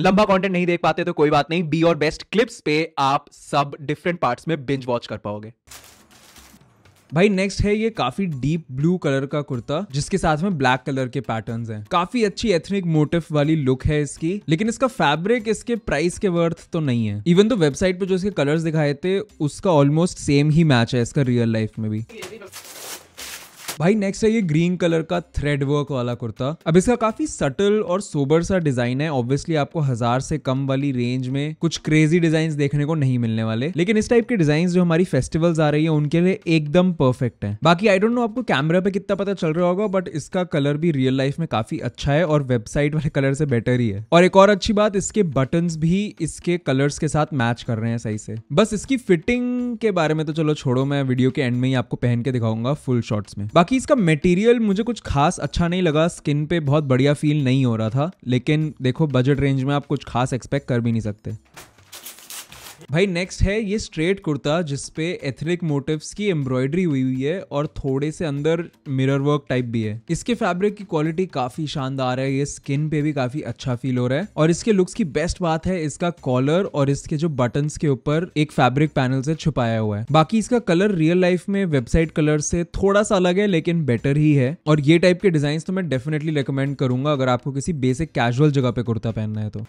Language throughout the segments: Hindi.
लंबा कंटेंट नहीं देख पाते तो कोई बात नहीं बी और बेस्ट क्लिप्स पे आप सब डिफरेंट पार्ट्स में बिंज वॉच कर पाओगे भाई नेक्स्ट है ये काफी डीप ब्लू कलर का कुर्ता जिसके साथ में ब्लैक कलर के पैटर्न्स हैं काफी अच्छी एथनिक मोटिव वाली लुक है इसकी लेकिन इसका फैब्रिक इसके प्राइस के वर्थ तो नहीं है इवन तो वेबसाइट पे जो इसके कलर्स दिखाए थे उसका ऑलमोस्ट सेम ही मैच है इसका रियल लाइफ में भी भाई नेक्स्ट है ये ग्रीन कलर का थ्रेड वर्क वाला कुर्ता अब इसका काफी सटल और सोबर सा डिजाइन है ऑब्वियसली आपको हजार से कम वाली रेंज में कुछ क्रेजी डिजाइन देखने को नहीं मिलने वाले लेकिन इस टाइप के डिजाइन जो हमारी फेस्टिवल्स आ रही है उनके लिए एकदम परफेक्ट है बाकी आई डोंट नो आपको कैमरा पे कितना पता चल रहा होगा बट इसका कलर भी रियल लाइफ में काफी अच्छा है और वेबसाइट वाले कलर से बेटर ही है और एक और अच्छी बात इसके बटन भी इसके कलर्स के साथ मैच कर रहे हैं सही से बस इसकी फिटिंग के बारे में तो चलो छोड़ो मैं वीडियो के एंड में ही आपको पहन के दिखाऊंगा फुल शॉर्ट्स में बाकी बाकी इसका मटेरियल मुझे कुछ खास अच्छा नहीं लगा स्किन पे बहुत बढ़िया फील नहीं हो रहा था लेकिन देखो बजट रेंज में आप कुछ खास एक्सपेक्ट कर भी नहीं सकते भाई नेक्स्ट है ये स्ट्रेट कुर्ता जिसपे एथनिक मोटिव्स की एम्ब्रॉयडरी हुई हुई है और थोड़े से अंदर मिरर वर्क टाइप भी है इसके फैब्रिक की क्वालिटी काफी शानदार है ये स्किन पे भी काफी अच्छा फील हो रहा है और इसके लुक्स की बेस्ट बात है इसका कॉलर और इसके जो बटन के ऊपर एक फैब्रिक पैनल से छुपाया हुआ है बाकी इसका कलर रियल लाइफ में वेबसाइट कलर से थोड़ा सा अलग है लेकिन बेटर ही है और ये टाइप के डिजाइन तो मैं डेफिनेटली रिकमेंड करूंगा अगर आपको किसी बेसिक कैजुअल जगह पे कुर्ता पहनना है तो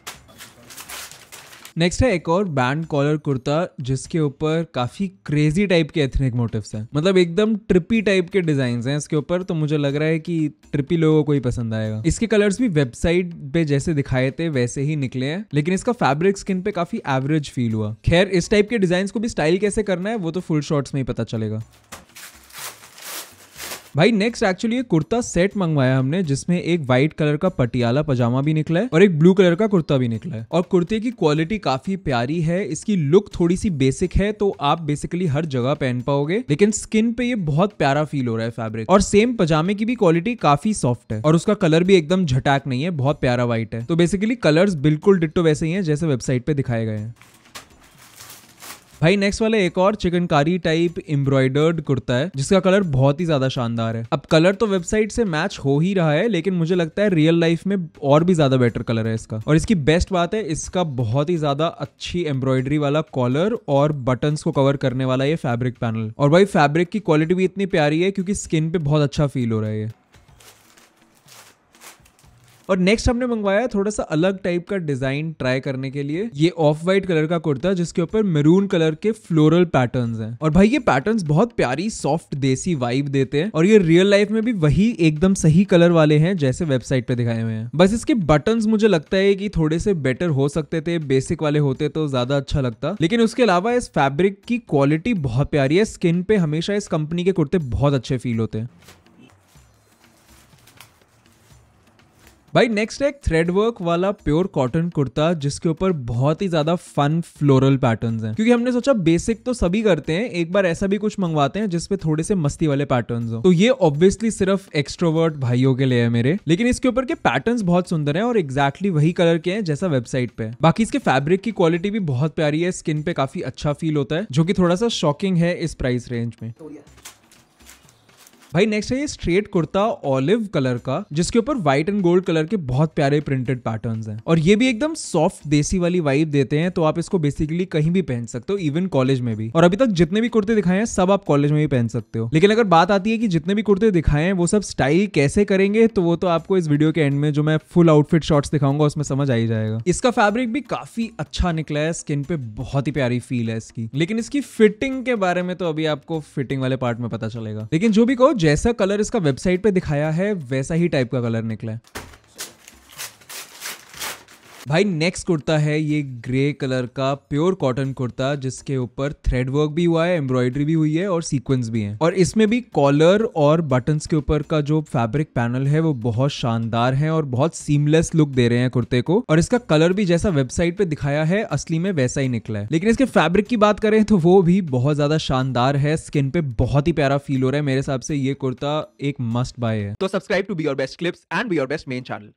नेक्स्ट है एक और बैंड कॉलर कुर्ता जिसके ऊपर काफी क्रेजी टाइप के एथनिक मोटिव्स हैं मतलब एकदम ट्रिपी टाइप के डिजाइन हैं इसके ऊपर तो मुझे लग रहा है कि ट्रिपी लोगों को ही पसंद आएगा इसके कलर्स भी वेबसाइट पे जैसे दिखाए थे वैसे ही निकले हैं लेकिन इसका फैब्रिक स्किन पे काफी एवरेज फील हुआ खैर इस टाइप के डिजाइन को भी स्टाइल कैसे करना है वो तो फुल शॉर्ट्स में ही पता चलेगा भाई नेक्स्ट एक्चुअली ये कुर्ता सेट मंगवाया हमने जिसमें एक व्हाइट कलर का पटियाला पजामा भी निकला है और एक ब्लू कलर का कुर्ता भी निकला है और कुर्ते की क्वालिटी काफी प्यारी है इसकी लुक थोड़ी सी बेसिक है तो आप बेसिकली हर जगह पहन पाओगे लेकिन स्किन पे ये बहुत प्यारा फील हो रहा है फैब्रिक और सेम पजामे की भी क्वालिटी काफी सॉफ्ट है और उसका कलर भी एकदम झटाक नहीं है बहुत प्यारा व्हाइट है तो बेसिकली कलर्स बिल्कुल डिट्टो वैसे ही है जैसे वेबसाइट पे दिखाए गए हैं भाई नेक्स्ट वाला एक और चिकनकारी टाइप एम्ब्रॉयडर्ड कुर्ता है जिसका कलर बहुत ही ज्यादा शानदार है अब कलर तो वेबसाइट से मैच हो ही रहा है लेकिन मुझे लगता है रियल लाइफ में और भी ज्यादा बेटर कलर है इसका और इसकी बेस्ट बात है इसका बहुत ही ज्यादा अच्छी एम्ब्रॉयडरी वाला कॉलर और बटन को कवर करने वाला ये फैब्रिक पैनल और भाई फैब्रिक की क्वालिटी भी इतनी प्यारी है क्योंकि स्किन पे बहुत अच्छा फील हो रहा है और नेक्स्ट हमने मंगवाया थोड़ा सा अलग टाइप का डिजाइन ट्राई करने के लिए ये ऑफ व्हाइट कलर का कुर्ता जिसके ऊपर मेरून कलर के फ्लोरल पैटर्न है और भाई ये पैटर्न बहुत प्यारी सॉफ्ट देसी वाइब देते हैं और ये रियल लाइफ में भी वही एकदम सही कलर वाले हैं जैसे वेबसाइट पे दिखाए हुए हैं बस इसके बटन मुझे लगता है कि थोड़े से बेटर हो सकते थे बेसिक वाले होते तो ज्यादा अच्छा लगता लेकिन उसके अलावा इस फैब्रिक की क्वालिटी बहुत प्यारी है स्किन पे हमेशा इस कंपनी के कुर्ते बहुत अच्छे फील होते हैं भाई नेक्स्ट है थ्रेडवर्क वाला प्योर कॉटन कुर्ता जिसके ऊपर बहुत ही ज्यादा फन फ्लोरल पैटर्न्स हैं क्योंकि हमने सोचा बेसिक तो सभी करते हैं एक बार ऐसा भी कुछ मंगवाते हैं जिसपे थोड़े से मस्ती वाले पैटर्न्स हो तो ये ऑब्वियसली सिर्फ एक्स्ट्रोवर्ट भाइयों के लिए है मेरे लेकिन इसके ऊपर के पैटर्न बहुत सुंदर है और एक्जैक्टली exactly वही कलर के हैं जैसा वेबसाइट पे बाकी इसके फैब्रिक की क्वालिटी भी बहुत प्यारी है स्किन पे काफी अच्छा फील होता है जो की थोड़ा सा शॉकिंग है इस प्राइस रेंज में भाई नेक्स्ट है ये स्ट्रेट कुर्ता ऑलिव कलर का जिसके ऊपर व्हाइट एंड गोल्ड कलर के बहुत प्यारे प्रिंटेड पैटर्न है और ये भी एकदम सॉफ्ट देसी वाली वाइब देते हैं तो आप इसको बेसिकली कहीं भी पहन सकते हो इवन कॉलेज में भी और अभी तक जितने भी कुर्ते दिखाए हैं सब आप कॉलेज में भी पहन सकते हो लेकिन अगर बात आती है कि जितने भी कुर्ते दिखाए हैं वो सब स्टाइल कैसे करेंगे तो वो तो आपको इस वीडियो के एंड में जो मैं फुल आउटफिट शॉर्ट्स दिखाऊंगा उसमें समझ आ ही जाएगा इसका फैब्रिक भी काफी अच्छा निकला है स्किन पे बहुत ही प्यारी फील है इसकी लेकिन इसकी फिटिंग के बारे में तो अभी आपको फिटिंग वाले पार्ट में पता चलेगा लेकिन जो भी कहो जैसा कलर इसका वेबसाइट पे दिखाया है वैसा ही टाइप का कलर निकला है भाई नेक्स्ट कुर्ता है ये ग्रे कलर का प्योर कॉटन कुर्ता जिसके ऊपर थ्रेड वर्क भी हुआ है एम्ब्रॉयडरी भी हुई है और सीक्वेंस भी है और इसमें भी कॉलर और बटन्स के ऊपर का जो फैब्रिक पैनल है वो बहुत शानदार है और बहुत सीमलेस लुक दे रहे हैं कुर्ते को और इसका कलर भी जैसा वेबसाइट पे दिखाया है असली में वैसा ही निकला है लेकिन इसके फैब्रिक की बात करें तो वो भी बहुत ज्यादा शानदार है स्किन पे बहुत ही प्यारा फील हो रहा है मेरे हिसाब से ये कुर्ता एक मस्ट बाय है तो subscribe to be your best clips and be your best men channel